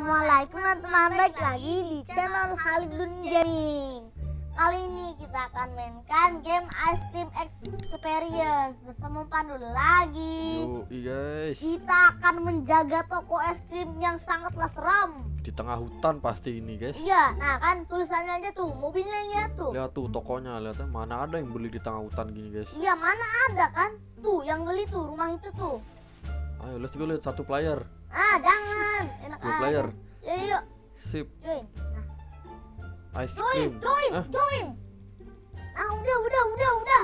Assalamualaikum teman-teman Baik lagi di channel Halidun Gaming Kali ini kita akan mainkan game Ice Cream Experience Bersama Pandu lagi Yoi guys Kita akan menjaga toko es krim yang sangatlah seram Di tengah hutan pasti ini guys Iya, nah kan tulisannya aja tuh, mobilnya ya tuh Lihat tuh tokonya, lihatnya mana ada yang beli di tengah hutan gini guys Iya, mana ada kan Tuh, yang beli tuh, rumah itu tuh Ayo, let's go lihat satu player ah jangan enak dua player yuk iya, yuk iya. sip join nah. ice cream join join ah. join ah udah udah udah udah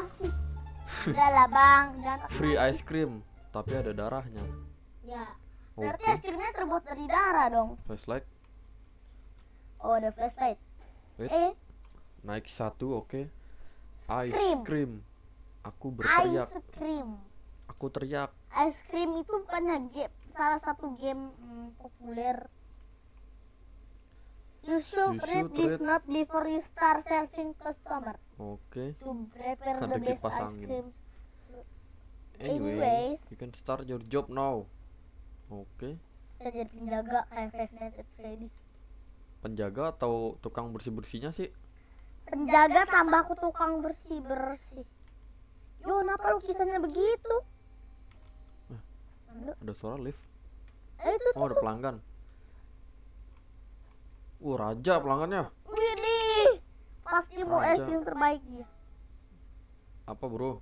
udah lah bang jangan free ice cream tapi ada darahnya ya berarti okay. es terbuat dari darah dong flashlight oh ada flashlight Wait. eh naik satu oke okay. ice cream. cream aku berteriak ice cream aku teriak ice cream itu bukannya salah satu game hmm, populer You should, you should read, read this note before you start serving customer. Okay. To prepare Kada the best ice cream. Anyway, Anyways, you can start your job now. Oke. Okay. Saya jadi penjaga kayak Five Nights at Freddy's. Penjaga atau tukang bersih bersihnya sih? Penjaga tambah aku tukang bersih bersih. Yo, kenapa lukisannya begitu? ada suara lift eh, oh ada pelanggan uh raja pelanggannya Widih pasti mau es krim terbaik dia apa bro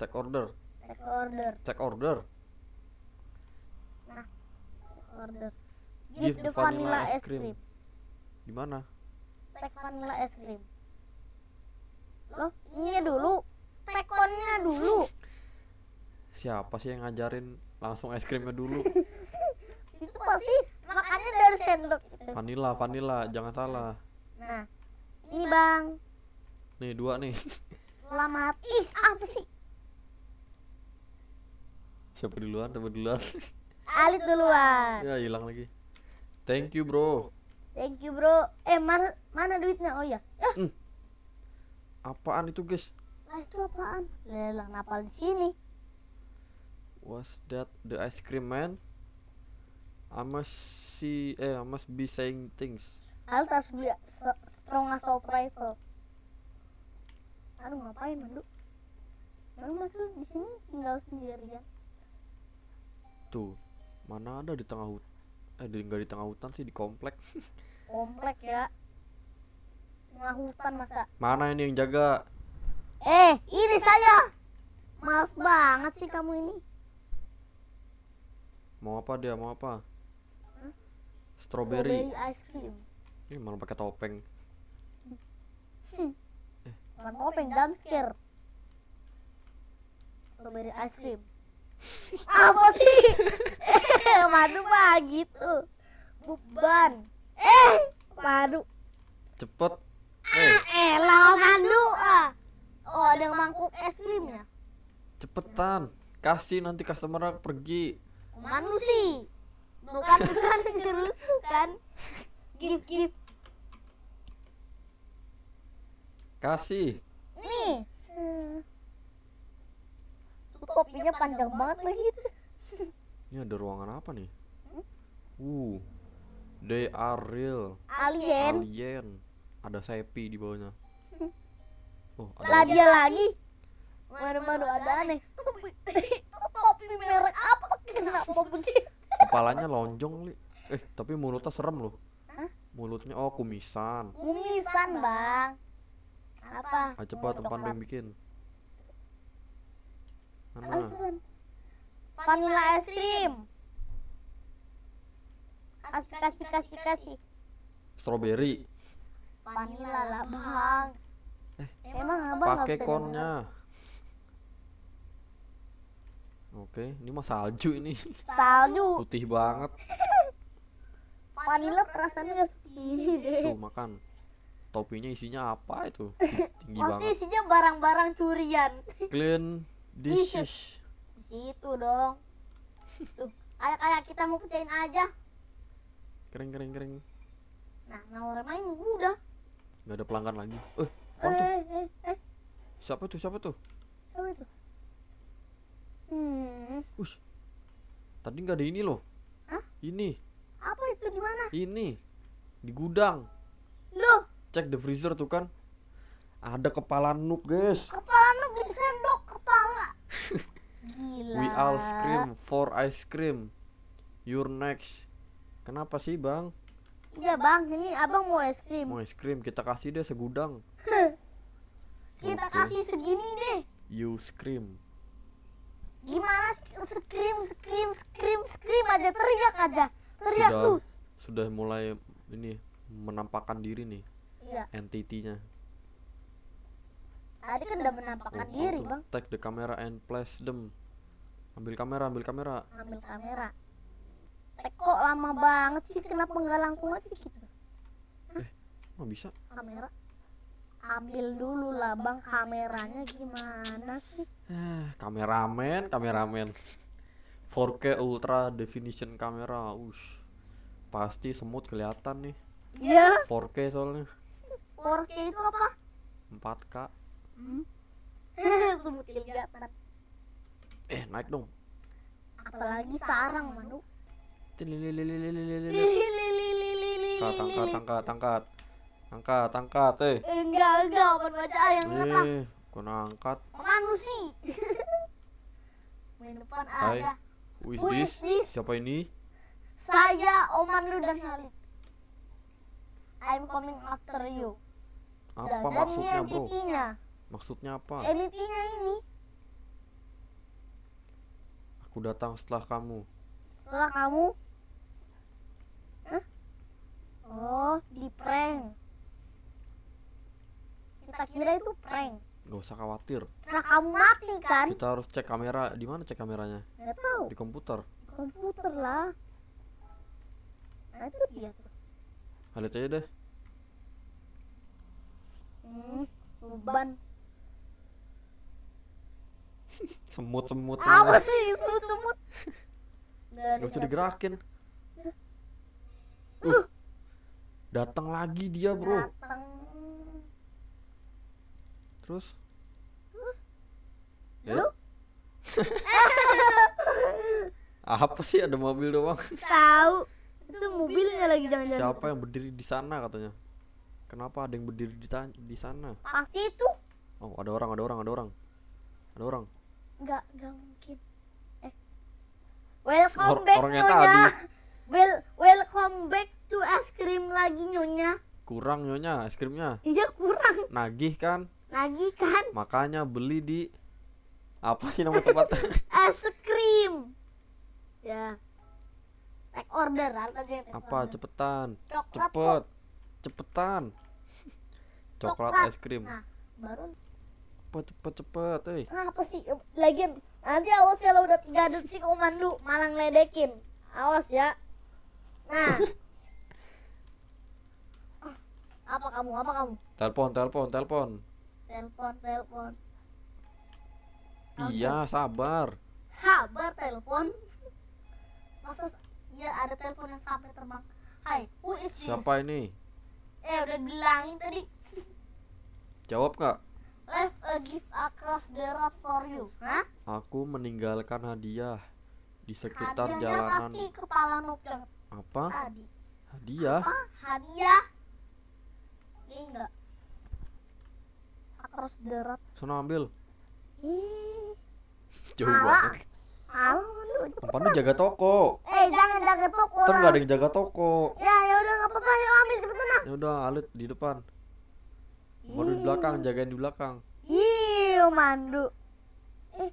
cek order cek order cek order nah order give, give the vanilla, vanilla es krim gimana? mana cek vanilla es krim loh ini dulu siapa sih yang ngajarin langsung es krimnya dulu itu pasti makannya dari sendok itu. vanilla vanilla jangan nah, salah nah ini bang nih dua nih selamat ih apa sih siapa duluan siapa duluan Alit duluan ya hilang lagi thank you bro thank you bro eh man mana duitnya oh iya. ya hmm. apaan itu guys nah itu apaan lelang napal di sini Was that the ice cream man? I must see. Eh, I must be saying things. I'll just be strong as a rifle. Aduh ngapain lu? Baru masuk di sini tinggal sendirian. Tuh, mana ada di tengah hutan? Eh, di, di tengah hutan sih di komplek. komplek ya. Tengah hutan masa? Mana ini yang jaga? Eh, ini saya. Maaf banget sih kamu ini. Mau apa dia? Mau apa? Hmm? Strawberry. Strawberry ice cream. Ini malah pakai topeng. Hmm. Eh. topeng dan skir. Strawberry ice cream. apa sih? Eh, madu mah gitu. Beban. Eh, madu. Cepet. Ah, eh, madu. Ah. Oh, ada mangkuk es krimnya. Cepetan. Kasih nanti customer pergi manusia bukan bukan kan gif gif kasih nih tu kopinya panjang banget lagi itu ini ada ruangan apa nih hmm? uh they are real alien alien ada sepi di bawahnya oh ada dia lagi mana-mana ada aneh kopi merek apa Kenapa begitu? Kepalanya lonjong, Li. Eh, tapi mulutnya serem loh. Hah? Mulutnya oh kumisan. Kumisan, Bang. Apa? Ah, cepat umpan yang bikin. Mana? Vanilla es krim. Kasih, kasih, kasih, kasih. Strawberry. Vanilla lah, Bang. Eh, emang abang pakai konnya. Oke, ini mah salju ini. Salju. Putih banget. Vanilla rasanya tinggi deh. Tuh makan. Topinya isinya apa itu? Tinggi Pasti banget. isinya barang-barang curian. Clean dishes. Di dong. Tuh, ayo kayak kita mau pecahin aja. Kering kering kering. Nah, mau main udah. Gak ada pelanggan lagi. Eh, eh, eh, eh, eh. Siapa tuh? Siapa tuh? Siapa tuh? Tadi nggak ada ini loh. Hah? Ini. Apa itu di mana? Ini. Di gudang. Loh. Cek the freezer tuh kan. Ada kepala Nuk, guys. Kepala Nuk di sendok kepala. Gila. We all scream for ice cream. You're next. Kenapa sih, Bang? Iya, Bang. Ini Abang mau es krim. Mau es krim, kita kasih deh segudang. kita okay. kasih segini deh. You scream gimana scream scream scream scream aja teriak aja teriak sudah, tuh sudah mulai ini menampakkan diri nih ya. entitinya tadi kan udah menampakkan oh, diri bang take the camera and place them ambil kamera ambil kamera ambil kamera eh kok lama banget sih kenapa nggak langsung aja gitu eh nggak bisa kamera ambil dulu lah bang kameranya gimana sih Eh. kameramen, kameramen. 4K ultra definition kamera. Ush. Pasti semut kelihatan nih. Iya. 4K soalnya. 4K itu apa? 4K. Hmm? semut kelihatan. Eh, naik dong. Apalagi sarang, Manu. Angkat, angkat, angkat, angkat. Angkat, angkat, eh. eh enggak, enggak, bukan baca yang eh. Kena angkat. Manusi. Main depan Hai. ada. Who is, Who this? is this? Siapa ini? Saya Oman Lu dan Salib. I'm coming after you. Apa dan maksudnya, Bro? Maksudnya apa? Entitinya ini. Aku datang setelah kamu. Setelah kamu? Hah? Oh, di prank. Kita kira itu prank. Gak usah khawatir. Nah, kamu mati kan? Kita harus cek kamera. Di mana cek kameranya? Gak tahu. Di komputer. Komputer lah. Nah, itu dia tuh. Nah, lihat aja deh. Hmm, beban. semut semut. Apa sih semut semut? Gak usah digerakin. Uh. Datang lagi dia, Bro terus ya apa sih ada mobil doang tahu itu mobilnya lagi jangan-jangan siapa yang berdiri di sana katanya kenapa ada yang berdiri di, di sana pasti itu oh ada orang ada orang ada orang ada orang Enggak, enggak mungkin eh. welcome Or back orangnya nyonya tadi. Well, welcome back to es krim lagi nyonya kurang nyonya es krimnya iya kurang nagih kan lagi kan makanya beli di apa sih nama tempat es krim ya take order take apa order. cepetan Coklat cepet kok. cepetan coklat, es krim nah, baru cepet cepet cepet eh apa sih lagi nanti awas kalau udah tiga detik koman lu malang ngeledekin awas ya nah ah, apa kamu apa kamu telepon telepon telepon telepon telepon iya sabar sabar telepon masa ya ada telepon yang sampai terbang hai who is this? siapa ini eh udah bilangin tadi jawab kak left a gift across the road for you Hah? aku meninggalkan hadiah di sekitar Hadiahnya jalanan pasti kepala nuker apa Tadi. hadiah apa? hadiah ini enggak terus derot sono ambil ih jauh banget Empan lu jaga toko. Eh, jangan jaga toko. Ntar nggak ada yang jaga toko. Ya, ya udah nggak apa-apa, yuk ambil di sana. Ya udah, alit di depan. mau di belakang, jagain di belakang. iyo mandu. Eh,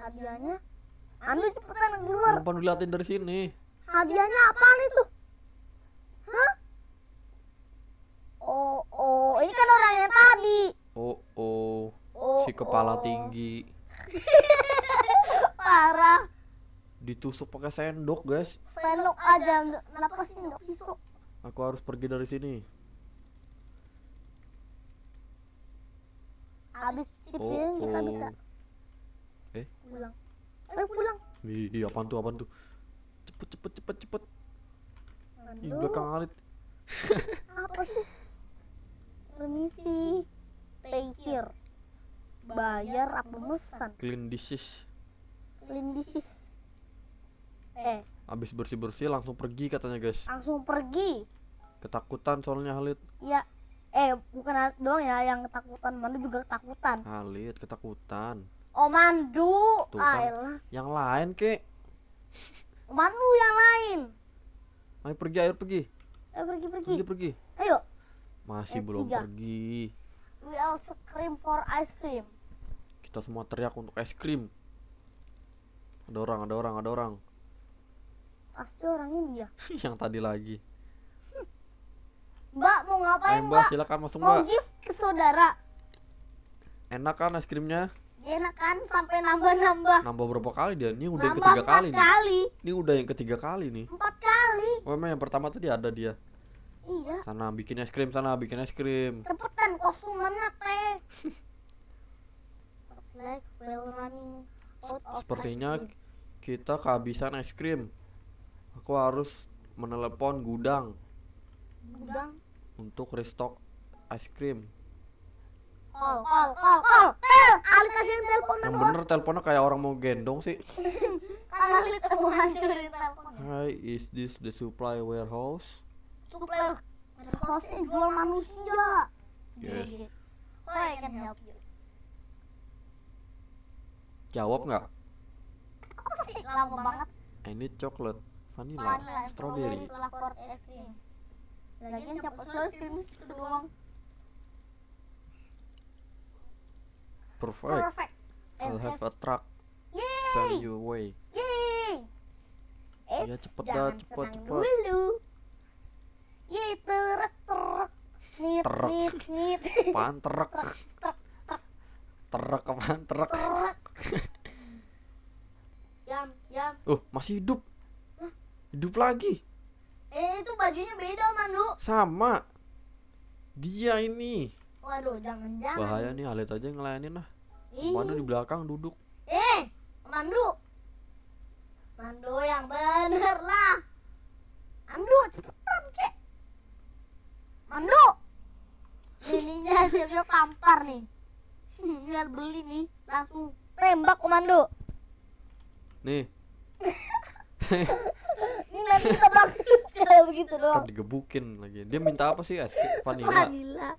hadiahnya. Ambil cepetan keluar. Empan diliatin dari sini. Hadiahnya apa itu? oh oh ini kan orang yang tadi oh oh, oh si kepala oh. tinggi parah ditusuk pakai sendok guys sendok aja nggak kenapa sih nggak aku harus pergi dari sini habis tipin oh, oh. bisa eh pulang eh, eh pulang iya apaan tuh apaan tuh cepet cepet cepet cepet ini Ih, belakang arit. apa sih permisi take here, bayar apa pesan clean dishes clean dishes eh, eh. abis bersih bersih langsung pergi katanya guys langsung pergi ketakutan soalnya halit. ya eh bukan doang ya yang ketakutan Mandu juga ketakutan halit, ketakutan Oh Mandu Tuh, kan. yang lain kek Mandu yang lain Ayo pergi ayo pergi Ayo eh, pergi pergi Pergi pergi Ayo masih eh, belum tiga. pergi. We all scream for ice cream. Kita semua teriak untuk es krim. Ada orang, ada orang, ada orang. Pasti orang ini ya. yang tadi lagi. Mbak mau ngapain, Ayo, Mbak? Silakan masuk, Mbak. Mau gift ke saudara. Enak kan es krimnya? Enak kan sampai nambah-nambah. Nambah berapa kali dia? Ini udah nambah yang ketiga kali, kali nih. Ini udah yang ketiga kali nih. Empat kali. Oh, emang yang pertama tadi ada dia. Iya. Sana bikin es krim, sana bikin es krim. Cepetan kostumannya apa? like out of Sepertinya kita kehabisan es krim. Aku harus menelepon gudang. Gudang untuk restock es krim. Kol, kol, kol, kol, tel, kasihin teleponnya Yang bener teleponnya kayak orang mau gendong sih Kali mau hancurin teleponnya Hi, is this the supply warehouse? Supaya the cost is jual manusia. Yes. How oh, I can help you? Jawab nggak? Apa sih lama banget? Eh, I need chocolate, vanilla, vanilla strawberry, flavor es krim. Lagian siapa suruh es krim itu gitu doang? Perfect. Perfect. I'll have a truck. Yay! Send you away. Yay! It's ya cepet dah, cepet cepet. Dulu gitu rek terek nit nit nit pan terek terek terek yam yam uh masih hidup hidup lagi eh itu bajunya beda mandu sama dia ini waduh jangan jangan bahaya nih Alet aja ngelayanin lah Mandu di belakang duduk eh Mandu Mandu yang bener lah Mandu cepet Mandu. Ininya siap-siap tampar nih. Tinggal beli nih, langsung tembak komando. Nih. Ini nanti kebak kayak begitu doang. Ntar digebukin lagi. Dia minta apa sih es vanila. Vanila.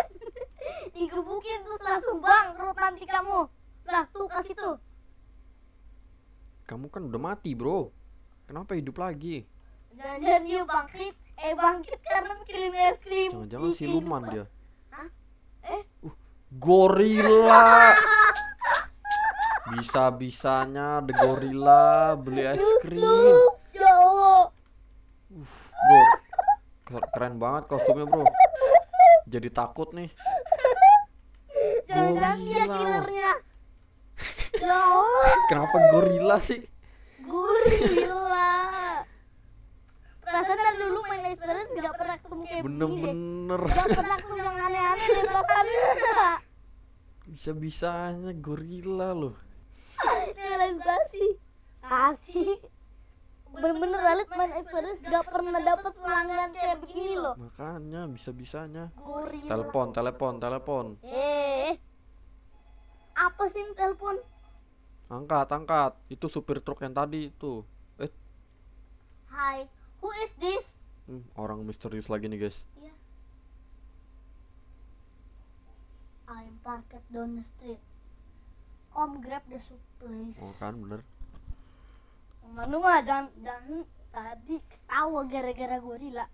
digebukin terus langsung bangkrut nanti kamu. Lah, tuh kasih tuh. Kamu kan udah mati, Bro. Kenapa hidup lagi? Jangan-jangan dia bangkit eh bangkit karena kirim es krim jangan-jangan siluman dia Hah? eh uh, gorila bisa-bisanya the gorila beli es krim ya Allah uh, bro keren banget kostumnya bro jadi takut nih jangan-jangan killernya ya Allah kenapa gorila sih gorila perasaan dari dulu main Life Balance gak pernah ketemu kayak bener-bener gak pernah ketemu yang aneh-aneh di belakang bisa-bisanya gorila loh nyalain kasih, kasih. bener-bener Alit main Everest gak pernah dapat pelanggan kayak begini loh makanya bisa-bisanya telepon telepon telepon eh apa sih telepon angkat angkat itu supir truk yang tadi itu eh hai Who is this? Hmm, orang misterius lagi nih guys. Yeah. I'm parked down the street. Come grab the please. Oh kan bener. Manu mah jangan jangan tadi ketawa gara-gara gorila.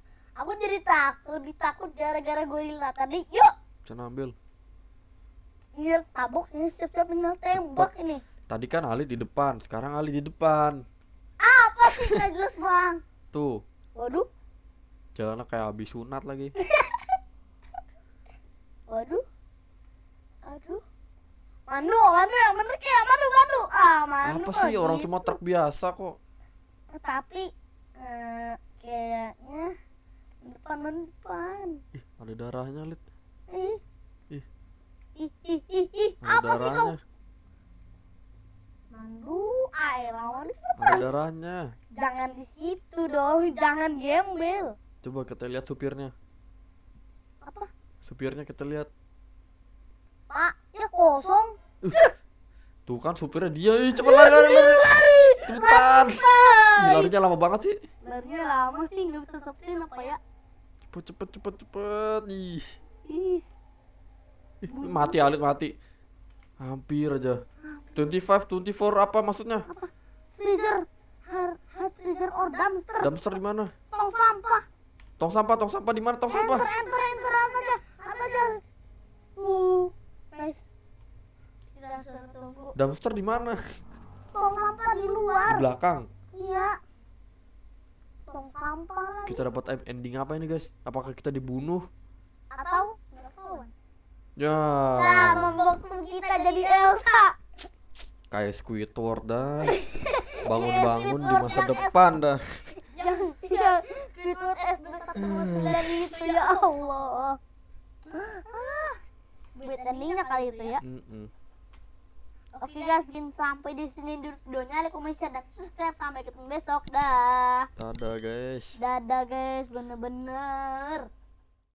Aku jadi takut, gara-gara gorila tadi. Yuk. Jangan ambil. Iya, tabok ini siap-siap tembak ini. Tadi kan Ali di depan, sekarang Ali di depan. Apa sih nggak jelas bang? Tuh. Gitu. Waduh. Jalannya kayak habis sunat lagi. Waduh. Aduh. Manu, manu yang bener kayak manu, manu. Ah, manu. Apa sih orang gitu. cuma truk biasa kok. Tapi uh, kayaknya depan depan. Ih, ada darahnya, Lid. Ih. Ih. Ih, ih, ih, ih. Apa darahnya. sih kau? Mandu air lawan Ada darahnya. Jangan di situ dong, jangan gembel. Coba kita lihat supirnya. Apa? Supirnya kita lihat. Pak, ya kosong. Uh, tuh kan supirnya dia, Ih, cepet lari lari lari. lari. Cepetan. Lari. Larinya lama banget sih. Larinya lama sih, nggak bisa sepetin apa ya? Cepet cepet cepet cepet. Ih. Ih. Mati alit mati. Hampir aja. 25, 24 apa maksudnya? Apa? Freezer. Hard freezer or dumpster. Dumpster di mana? Tong sampah. Tong sampah, tong sampah di mana? Tong sampah. Enter, enter, enter apa aja? Apa aja? Uh, guys. Dumpster Dumpster di mana? Tong sampah di luar. Di belakang. Iya. Tong sampah lagi. Kita dapat ending apa ini, guys? Apakah kita dibunuh? Atau Ya. Nah, membokong kita jadi Elsa kayak Squidward dah bangun-bangun di iya, masa depan dah yang Squidward s itu ya, ya Allah ah, buat endingnya kali itu ya Oke guys, mungkin sampai di sini dulu videonya. Like, comment, share, dan subscribe. Sampai ketemu besok. Dah. Dadah guys. Dadah guys, bener-bener.